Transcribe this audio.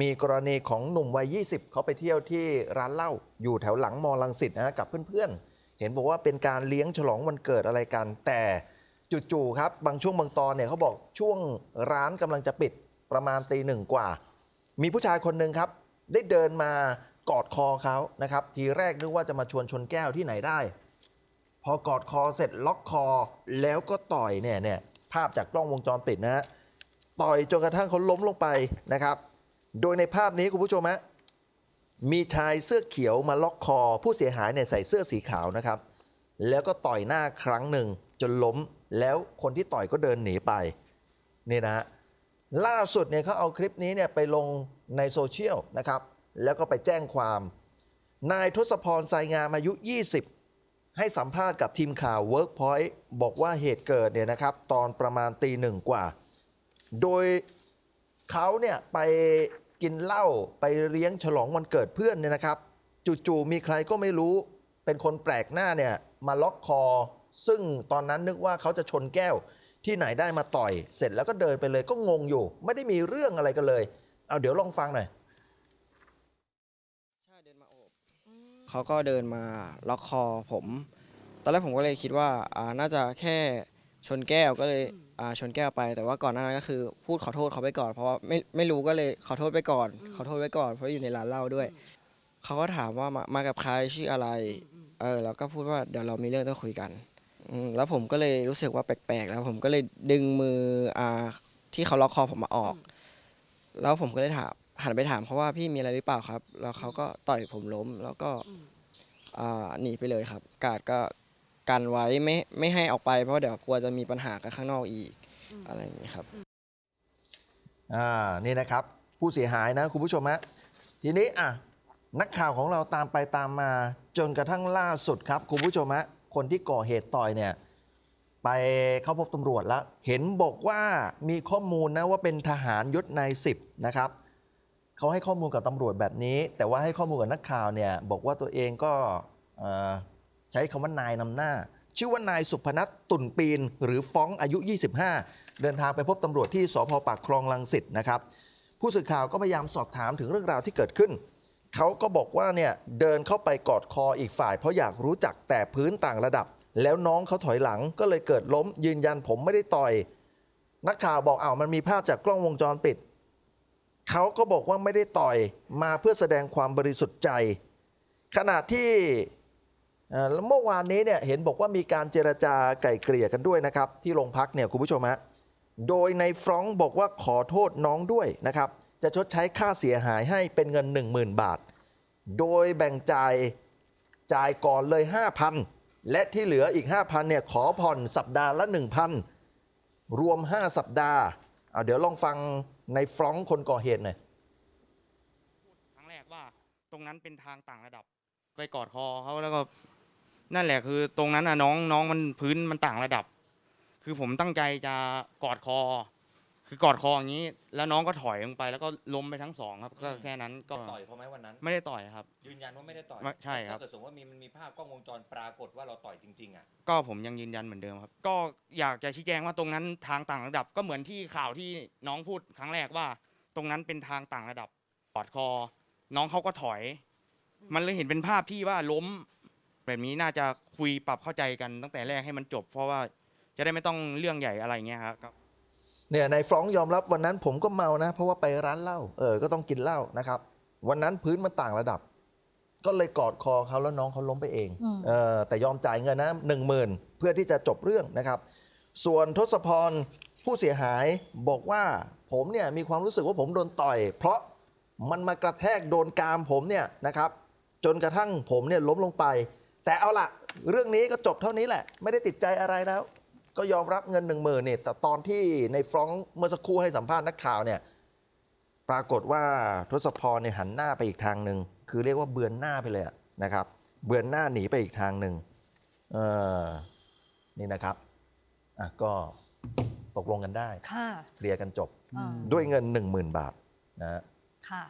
มีกรณีของหนุ่มวัย 20 เขาไปเที่ยวที่ร้านเหล้าอยู่แถวหลังมอลังสิตนะกับเพื่อนๆ เห็นบอกว่าเป็นการเลี้ยงฉลองวันเกิดอะไรกัน แต่จู่ๆ ครับ บางช่วงบางตอนเนี่ยเขาบอกช่วงร้านกำลังจะปิดประมาณตีหนึ่งกว่า มีผู้ชายคนหนึ่งครับ ได้เดินมากอดคอเขานะครับ ทีแรกนึกว่าจะมาชวนชนแก้วที่ไหนได้ พอกอดคอเสร็จล็อกคอ แล้วก็ต่อยเนี่ยเนี่ยภาพจากกล้องวงจรปิดนะฮะต่อยจนกระทั่งเขาล้มลงไปนะครับโดยในภาพนี้ คุณผู้ชมฮะมีชายเสื้อเขียวมาล็อกคอ ผู้เสียหายเนี่ยใส่เสื้อสีขาวนะครับ แล้วก็ต่อยหน้าครั้งหนึ่งจนล้มแล้วคนที่ต่อยก็เดินหนีไปนี่นะฮะล่าสุดเนี่ยเขาเอาคลิปนี้เนี่ยไปลงในโซเชียลนะครับ แล้วก็ไปแจ้งความนายทศพรสายงามอายุ 20 ให้สัมภาษณ์กับทีมข่าว Workpoint บอกว่าเหตุเกิดเนี่ยนะครับ ตอนประมาณตีหนึ่งกว่า โดยเขาเนี่ยไปกินเหล้าไปเลี้ยงฉลองวันเกิดเพื่อนเนี่ยนะครับจู่ๆมีใครก็ไม่รู้เป็นคนแปลกหน้าเนี่ย มาล็อกคอ ซึ่งตอนนั้นนึกว่าเขาจะชนแก้วที่ไหนได้มาต่อยเสร็จแล้วก็เดินไปเลยก็งงอยู่ ไม่ได้มีเรื่องอะไรกันเลย เอาเดี๋ยวลองฟังหน่อยใช่เดินมาโอบเขาก็เดินมาล็อกคอผม ตอนแรกผมก็เลยคิดว่าอ่าน่าจะแค่ชนแก้วก็เลยอ่าชนแก้วไปแต่ว่าก่อนหน้านั้น ก็คือพูดขอโทษเขาไปก่อน เพราะว่าไม่ไม่รู้ก็เลยขอโทษไปก่อนขอโทษไปก่อนเพราะอยู่ในร้านเหล้าด้วยเขาก็ถามว่ามามากับใครชื่ออะไร เออ แล้วก็พูดว่าเดี๋ยวเรามีเรื่องต้องคุยกัน อืมแล้วผมก็เลยรู้สึกว่าแปลกๆแล้วผมก็เลยดึงมืออ่า ที่เขาล็อกคอผมมาออก แล้วผมก็เลยถามหันไปถามเขาว่าพี่มีอะไรหรือเปล่าครับ แล้วเขาก็ต่อยผมล้มแล้วก็อ่าหนีไปเลยครับกาดก็กันไว้ไม่ไม่ให้ออกไปเพราะเดี๋ยวกลัวจะมีปัญหากันข้างนอกอีก อะไรอย่างนี้ครับอ่านี่นะครับ ผู้เสียหายนะคุณผู้ชมฮะทีนี้อ่ะนักข่าวของเราตามไปตามมาจนกระทั่งล่าสุดครับคุณผู้ชมฮะคนที่ก่อเหตุต่อยเนี่ยไปเข้าพบตำรวจแล้ว เห็นบอกว่ามีข้อมูลนะว่าเป็นทหารยศนายสิบนะครับเขาให้ข้อมูลกับตำรวจแบบนี้ แต่ว่าให้ข้อมูล กับนักข่าวเนี่ย บอกว่าตัวเองก็ใช้คำว่านายนำหน้า ชื่อว่านายสุพนัทตุ่นปีนหรือฟ้องอายุ 25 เดินทางไปพบตำรวจที่สพปากคลองลังสิตนะครับ ผู้สื่อข่าวก็พยายามสอบถามถึงเรื่องราวที่เกิดขึ้น เขาก็บอกว่าเนี่ย เดินเข้าไปกอดคออีกฝ่าย เพราะอยากรู้จักแต่พื้นต่างระดับ แล้วน้องเขาถอยหลังก็เลยเกิดล้มยืนยันผมไม่ได้ต่อย นักข่าวบอกอ้าวมันมีภาพจากกล้องวงจรปิดเขาก็บอกว่าไม่ได้ต่อยมาเพื่อแสดงความบริสุทธิ์ใจขณะที่แล้วเมื่อวานนี้เนี่ยเห็นบอกว่ามีการเจรจาไก่เกลี่ยกันด้วยนะครับ ที่โรงพักเนี่ย คุณผู้ชมฮะโดยในฟรองก์บอกว่าขอโทษน้องด้วยนะครับ จะชดใช้ค่าเสียหายให้เป็นเงิน 10,000 บาท โดยแบ่งจ่ายจ่ายก่อนเลย 5,000 และที่เหลืออีก 5,000เนี่ยขอผ่อนสัปดาห์ละ 1,000 รวม 5 สัปดาห์เอาเดี๋ยวลองฟังในฟรองก์คนก่อเหตุหน่อยครั้งแรกว่าตรงนั้นเป็นทางต่างระดับไปกอดคอเขาแล้วก็นั่นแหละคือ ตรงนั้นน่ะน้องน้องมันพื้นมันต่างระดับ คือผมตั้งใจจะกอดคอ คือกอดคออย่างนี้ แล้วน้องก็ถอยลงไป แล้วก็ล้มไปทั้งสอง ครับ ก็แค่นั้นก็ต่อยเขาไหมวันนั้น ไม่ได้ต่อยครับ ยืนยันว่าไม่ได้ต่อยใช่ครับถ้าเสมมติว่ามีมันมีภาพกล้องวงจรปรากฏว่าเราต่อยจริงๆอ่ะก็ผมยังยืนยันเหมือนเดิมครับ ก็อยากจะชี้แจงว่าตรงนั้นทางต่างระดับก็เหมือนที่ข่าวที่น้องพูดครั้งแรกว่า ตรงนั้นเป็นทางต่างระดับกอดคอ น้องเขาก็ถอยมันเลยเห็นเป็นภาพที่ว่าล้ม แบบนี้น่าจะคุยปรับเข้าใจกันตั้งแต่แรกให้มันจบ เพราะว่าจะได้ไม่ต้องเรื่องใหญ่อะไรเงี้ยครับ เนี่ยในฟรองยอมรับวันนั้นผมก็เมานะ เพราะว่าไปร้านเหล้าเออก็ต้องกินเหล้านะครับ วันนั้นพื้นมันต่างระดับ ก็เลยกอดคอเขาแล้วน้องเขาล้มไปเอง เออแต่ยอมจ่ายเงินนะหนึ่งหมื่นเพื่อที่จะจบเรื่องนะครับ ส่วนทศพรผู้เสียหายบอกว่าผมเนี่ยมีความรู้สึกว่าผมโดนต่อย เพราะมันมากระแทกโดนกามผมเนี่ยนะครับจนกระทั่งผมเนี่ยล้มลงไป แต่เอาละเรื่องนี้ก็จบเท่านี้แหละ ไม่ได้ติดใจอะไรแล้ว ก็ยอมรับเงินหนึ่งหมื่นเนี่ยแต่ตอนที่ในฟรองเมื่อสักครู่ให้สัมภาษณ์นักข่าวเนี่ย ปรากฏว่าทศพรเนี่ยหันหน้าไปอีกทางหนึ่ง คือเรียกว่าเบือนหน้าไปเลยนะครับ เบือนหน้าหนีไปอีกทางหนึ่งนี่นะครับอ่ะก็ตกลงกันได้เคลียร์กันจบ ด้วยเงินหนึ่งหมื่นบาทนะค่ะ